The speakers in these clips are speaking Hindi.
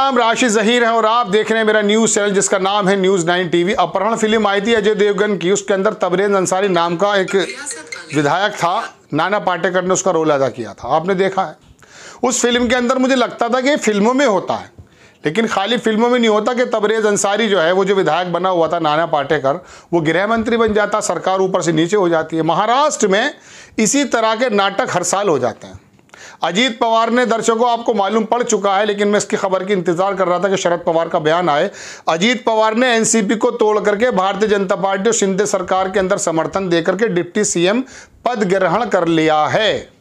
नाम राशि जहीर है और आप देख रहे हैं मेरा न्यूज़ चैनल जिसका नाम है news nine TV Apaharan film आई थी अजय देवगन की उसके अंदर तबरेज अंसारी नाम का एक विधायक था नाना पाटेकर ने उसका रोल अदा किया था आपने देखा है उस फिल्म के अंदर मुझे लगता था कि फिल्मों में होता है लेकिन खाली फिल्मों में नहीं होता कि तबरेज अंसारी जो है वो जो विधायक बना हुआ था नाना पाटेकर वो गृह मंत्री बन जाता सरकार ऊपर से नीचे हो जाती है महाराष्ट्र में इसी तरह के नाटक हर साल हो जाते हैं अजीत पवार ने दर्शकों आपको मालूम पड़ चुका है लेकिन मैं इसकी खबर की इंतजार कर रहा था कि शरद पवार का बयान आए अजीत पवार ने एनसीपी को तोड़ करके भारतीय जनता पार्टी और शिंदे सरकार के अंदर समर्थन देकर के डिप्टी सीएम पद ग्रहण कर लिया है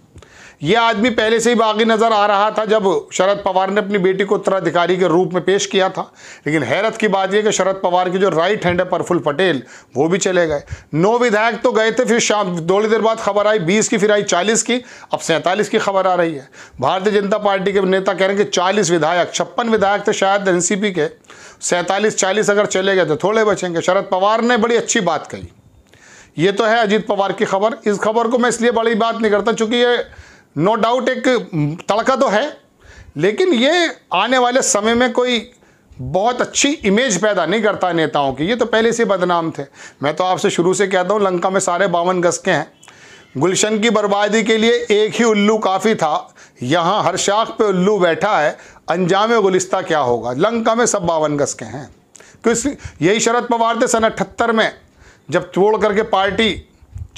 यह आदमी पहले से ही बागी नज़र आ रहा था जब शरद पवार ने अपनी बेटी को उत्तराधिकारी के रूप में पेश किया था लेकिन हैरत की बात यह कि शरद पवार की जो राइट हैंड है प्रफुल पटेल वो भी चले गए नौ विधायक तो गए थे फिर शाम थोड़ी देर बाद खबर आई बीस की फिर आई चालीस की अब सैंतालीस की खबर आ रही है भारतीय जनता पार्टी के नेता कह रहे हैं कि चालीस विधायक छप्पन विधायक थे शायद एन के सैंतालीस चालीस अगर चले गए तो थोड़े बचेंगे शरद पवार ने बड़ी अच्छी बात कही ये तो है अजीत पवार की खबर इस खबर को मैं इसलिए बड़ी बात नहीं करता चूंकि ये नो डाउट एक हम्म, तड़का तो है लेकिन ये आने वाले समय में कोई बहुत अच्छी इमेज पैदा नहीं करता नेताओं की ये तो पहले से बदनाम थे मैं तो आपसे शुरू से कहता हूँ लंका में सारे बावन गज के हैं गुलशन की बर्बादी के लिए एक ही उल्लू काफ़ी था यहाँ हर शाख पे उल्लू बैठा है अंजाम गुलिस्ता क्या होगा लंका में सब बावन गज के हैं क्योंकि तो यही शरद पवार थे सन अठहत्तर में जब तोड़ करके पार्टी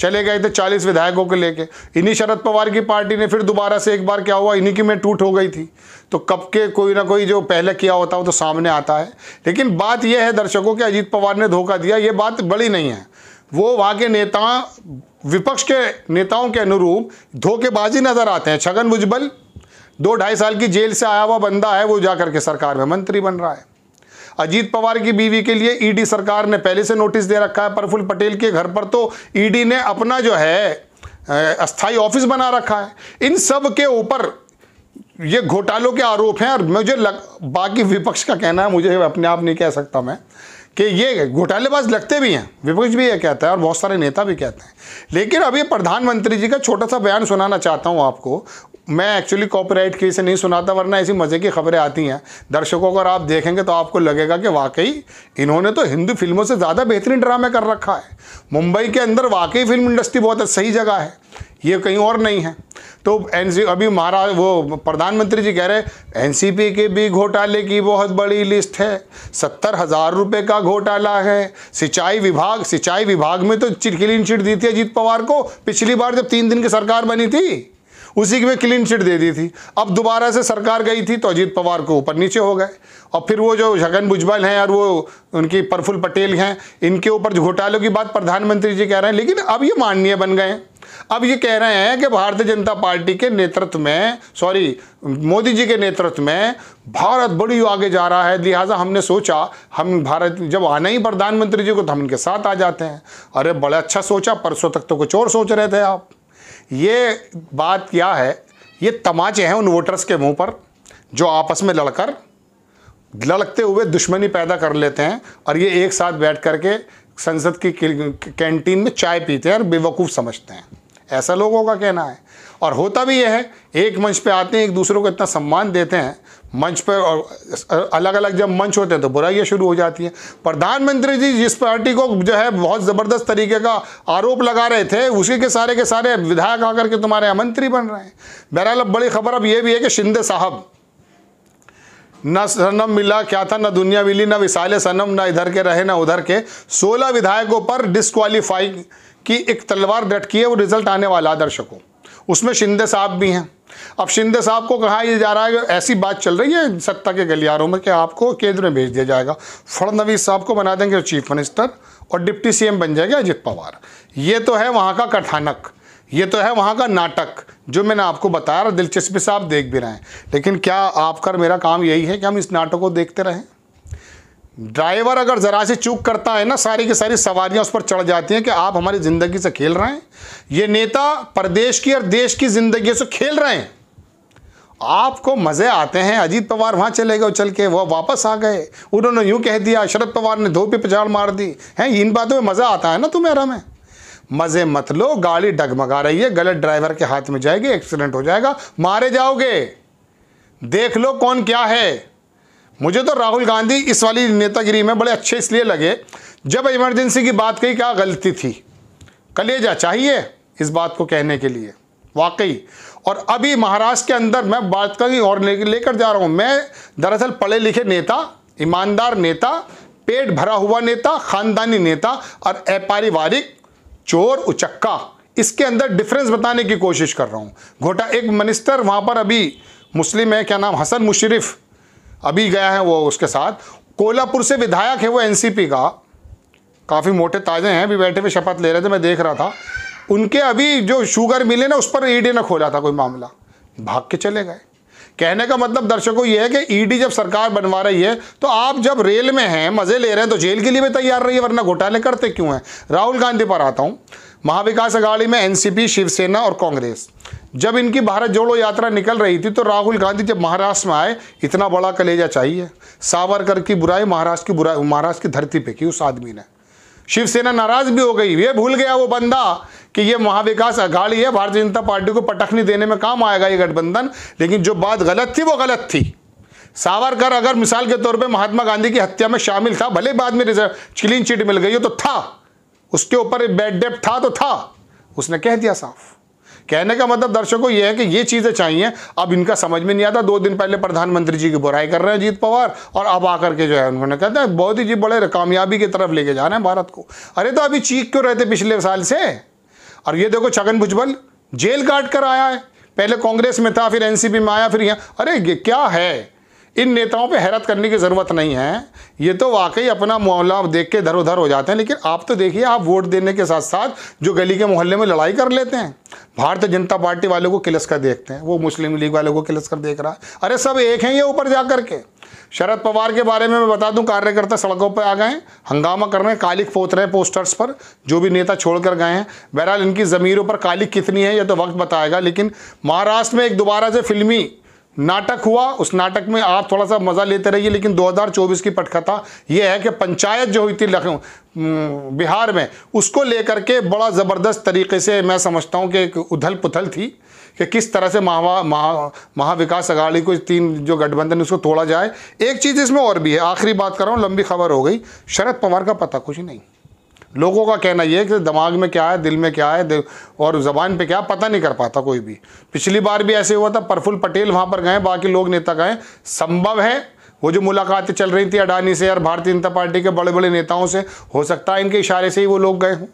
चले गए थे चालीस विधायकों के लेके इन्हीं शरद पवार की पार्टी ने फिर दोबारा से एक बार क्या हुआ इन्हीं की में टूट हो गई थी तो कब के कोई ना कोई जो पहले किया होता वो तो सामने आता है लेकिन बात यह है दर्शकों कि अजीत पवार ने धोखा दिया ये बात बड़ी नहीं है वो वहाँ के नेता विपक्ष के नेताओं के अनुरूप धोखेबाजी नजर आते हैं छगन भुजबल दो ढाई साल की जेल से आया हुआ बंदा है वो जा करके सरकार में मंत्री बन रहा है अजीत पवार की बीवी के लिए ईडी सरकार ने पहले से नोटिस दे रखा है प्रफुल्ल पटेल के घर पर तो ईडी ने अपना जो है अस्थाई ऑफिस बना रखा है इन सब के ऊपर ये घोटालों के आरोप हैं और मुझे लग बाकी विपक्ष का कहना है मुझे अपने आप नहीं कह सकता मैं कि ये घोटालेबाज लगते भी हैं विपक्ष भी ये कहता है और बहुत सारे नेता भी कहते हैं लेकिन अभी प्रधानमंत्री जी का छोटा सा बयान सुनाना चाहता हूँ आपको मैं एक्चुअली कॉपीराइट की से नहीं सुनाता वरना ऐसी मज़े की खबरें आती हैं दर्शकों अगर आप देखेंगे तो आपको लगेगा कि वाकई इन्होंने तो हिंदी फिल्मों से ज़्यादा बेहतरीन ड्रामे कर रखा है मुंबई के अंदर वाकई फिल्म इंडस्ट्री बहुत सही जगह है ये कहीं और नहीं है तो एन अभी महाराज वो प्रधानमंत्री जी कह रहे एन के भी घोटाले की बहुत बड़ी लिस्ट है सत्तर हज़ार रुपये का घोटाला है सिंचाई विभाग सिंचाई विभाग में तो क्लीन चिट दी थी अजीत पवार को पिछली बार जब तीन दिन की सरकार बनी थी उसी में क्लीन चिट दे दी थी अब दोबारा से सरकार गई थी तो अजीत पवार को ऊपर नीचे हो गए और फिर वो जो छगन भुजबल हैं और वो उनकी प्रफुल पटेल हैं इनके ऊपर घोटालों की बात प्रधानमंत्री जी कह रहे हैं लेकिन अब ये माननीय बन गए अब ये कह रहे हैं कि भारतीय जनता पार्टी के नेतृत्व में सॉरी मोदी जी के नेतृत्व में भारत बड़ी आगे जा रहा है लिहाजा हमने सोचा हम भारत जब आना ही प्रधानमंत्री जी को तो हम इनके साथ आ जाते हैं अरे बड़ा अच्छा सोचा परसों तक तो कुछ और सोच रहे थे आप ये बात क्या है ये तमाचे हैं उन वोटर्स के मुंह पर जो आपस में लड़कर लड़कते हुए दुश्मनी पैदा कर लेते हैं और ये एक साथ बैठ करके संसद की कैंटीन में चाय पीते हैं और बेवकूफ़ समझते हैं ऐसा लोगों का कहना है और होता भी यह है एक मंच पे आते हैं एक दूसरे को इतना सम्मान देते हैं मंच पर और अलग अलग जब मंच होते हैं तो बुराइयाँ शुरू हो जाती हैं प्रधानमंत्री जी जिस पार्टी को जो है बहुत ज़बरदस्त तरीके का आरोप लगा रहे थे उसी के सारे के सारे विधायक आकर के तुम्हारे मंत्री बन रहे हैं बहरहाल अब बड़ी खबर अब ये भी है कि शिंदे साहब न सनम मिला क्या था न दुनिया मिली न विसाले सनम न इधर के रहे न उधर के सोलह विधायकों पर डिसक्वालीफाई की एक तलवार डटकी है वो रिजल्ट आने वाला दर्शकों उसमें शिंदे साहब भी हैं अब शिंदे साहब को कहा यह जा रहा है ऐसी बात चल रही है सत्ता के गलियारों में कि आपको केंद्र में भेज दिया जाएगा फड़नवीस साहब को बना देंगे चीफ मिनिस्टर और डिप्टी सीएम बन जाएगा अजित पवार ये तो है वहाँ का कठानक ये तो है वहाँ का नाटक जो मैंने आपको बताया और दिलचस्पी से आप देख भी रहे हैं लेकिन क्या आपका मेरा काम यही है कि हम इस नाटक को देखते रहें ड्राइवर अगर ज़रा से चूक करता है ना सारी की सारी सवारियां उस पर चढ़ जाती हैं कि आप हमारी ज़िंदगी से खेल रहे हैं ये नेता प्रदेश की और देश की ज़िंदगी से खेल रहे हैं आपको मज़े आते हैं अजीत पवार वहाँ चले गए चल के वह वापस आ गए उन्होंने यूँ कह दिया शरद पवार ने धोपी पिछाड़ मार दी हैं इन बातों में मज़ा आता है ना तुम्हें आराम है मज़े मत लो गाड़ी डगमगा रही है गलत ड्राइवर के हाथ में जाएगी एक्सीडेंट हो जाएगा मारे जाओगे देख लो कौन क्या है मुझे तो राहुल गांधी इस वाली नेतागिरी में बड़े अच्छे इसलिए लगे जब इमरजेंसी की बात कही क्या गलती थी कलेजा चाहिए इस बात को कहने के लिए वाकई और अभी महाराष्ट्र के अंदर मैं बात कहीं और लेकर जा रहा हूँ मैं दरअसल पढ़े लिखे नेता ईमानदार नेता पेट भरा हुआ नेता खानदानी नेता और अपारिवारिक चोर उचक्का इसके अंदर डिफरेंस बताने की कोशिश कर रहा हूँ घोटा एक मिनिस्टर वहाँ पर अभी मुस्लिम है क्या नाम हसन मुशरफ अभी गया है वो उसके साथ कोल्हापुर से विधायक है वो एनसीपी का काफ़ी मोटे ताज़े हैं अभी बैठे हुए शपथ ले रहे थे मैं देख रहा था उनके अभी जो शुगर मिले ना उस पर ईडी e ने खोला था कोई मामला भाग के चले गए कहने का मतलब दर्शकों ये है कि ईडी e जब सरकार बनवा रही है तो आप जब रेल में हैं मज़े ले रहे हैं तो जेल के लिए भी तैयार रहिए वरना घोटाले करते क्यों हैं राहुल गांधी पर आता हूँ महाविकास अघाड़ी में एनसीपी शिवसेना और कांग्रेस जब इनकी भारत जोड़ो यात्रा निकल रही थी तो राहुल गांधी जब महाराष्ट्र में आए इतना बड़ा कलेजा चाहिए सावरकर की बुराई महाराष्ट्र की बुराई महाराष्ट्र की धरती पे की उस आदमी ने शिवसेना नाराज भी हो गई ये भूल गया वो बंदा कि ये महाविकास अघाड़ी है भारतीय जनता पार्टी को पटखनी देने में काम आएगा ये गठबंधन लेकिन जो बात गलत थी वो गलत थी सावरकर अगर मिसाल के तौर पर महात्मा गांधी की हत्या में शामिल था भले बाद में रिजर्व क्लीन चिट मिल गई हो तो था उसके ऊपर बेड डेप था तो था उसने कह दिया साफ कहने का मतलब दर्शकों ये है कि ये चीज़ें चाहिए अब इनका समझ में नहीं आता दो दिन पहले प्रधानमंत्री जी की बुराई कर रहे हैं अजीत पवार और अब आकर के जो है उन्होंने कहते हैं बहुत ही जी बड़े कामयाबी की तरफ लेके जा रहे हैं भारत को अरे तो अभी चीख क्यों रहे थे पिछले साल से और ये देखो छगन भुजबल जेल काट कर आया है पहले कांग्रेस में था फिर एनसीपी में आया फिर यहाँ अरे क्या है इन नेताओं पे हैरत करने की ज़रूरत नहीं है ये तो वाकई अपना मामला देख के धरोधर हो जाते हैं लेकिन आप तो देखिए आप वोट देने के साथ साथ जो गली के मोहल्ले में लड़ाई कर लेते हैं भारतीय जनता पार्टी वालों को किलस कर देखते हैं वो मुस्लिम लीग वालों को किलस कर देख रहा है अरे सब एक हैं ये ऊपर जा कर के शरद पवार के बारे में मैं बता दूं कार्यकर्ता सड़कों पर आ गए हंगामा कर रहे हैं कालिक पोत रहे हैं पोस्टर्स पर जो भी नेता छोड़कर गए हैं बहरहाल इनकी ज़मीरों पर कालिक कितनी है यह तो वक्त बताएगा लेकिन महाराष्ट्र में एक दोबारा से फिल्मी नाटक हुआ उस नाटक में आप थोड़ा सा मज़ा लेते रहिए लेकिन 2024 की पटकथा यह है कि पंचायत जो हुई थी लखनऊ बिहार में उसको लेकर के बड़ा ज़बरदस्त तरीके से मैं समझता हूँ कि एक उथल पुथल थी कि किस तरह से महा महा महाविकास अघाड़ी को तीन जो गठबंधन उसको तोड़ा जाए एक चीज़ इसमें और भी है आखिरी बात कर रहा हूँ लंबी खबर हो गई शरद पवार का पता कुछ नहीं लोगों का कहना यह है कि दिमाग में क्या है दिल में क्या है और ज़बान पे क्या पता नहीं कर पाता कोई भी पिछली बार भी ऐसे हुआ था प्रफुल पटेल वहां पर गए बाकी लोग नेता गए संभव है वो जो मुलाकातें चल रही थी अडानी से और भारतीय जनता पार्टी के बड़े बड़े नेताओं से हो सकता है इनके इशारे से ही वो लोग गए हों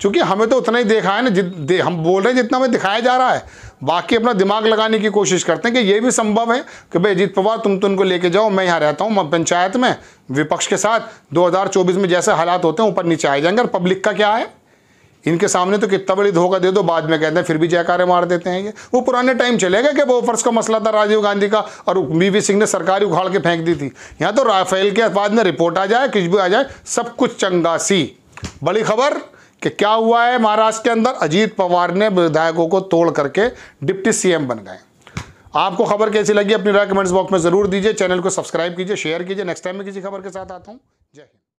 क्योंकि हमें तो उतना ही देखा है ना जित हम बोल रहे हैं जितना हमें दिखाया जा रहा है बाकी अपना दिमाग लगाने की कोशिश करते हैं कि ये भी संभव है कि भाई अजीत पवार तुम तो उनको लेके जाओ मैं यहाँ रहता हूँ पंचायत में विपक्ष के साथ 2024 में जैसे हालात होते हैं ऊपर नीचे आए जाएंगे और पब्लिक का क्या है इनके सामने तो कितना बड़ी धोखा दे दो बाद में कहते हैं फिर भी जयकारे मार देते हैं ये वो पुराने टाइम चलेगा कि बोफर्स का मसला था राजीव गांधी का और बीवी सिंह ने सरकारी उखाड़ के फेंक दी थी यहाँ तो राफेल के बाद में रिपोर्ट आ जाए कुछ भी आ जाए सब कुछ चंगा सी बड़ी खबर कि क्या हुआ है महाराष्ट्र के अंदर अजीत पवार ने विधायकों को तोड़ करके डिप्टी सीएम बन गए आपको खबर कैसी लगी अपनी राय कमेंट्स बॉक्स में जरूर दीजिए चैनल को सब्सक्राइब कीजिए शेयर कीजिए नेक्स्ट टाइम में किसी खबर के साथ आता हूँ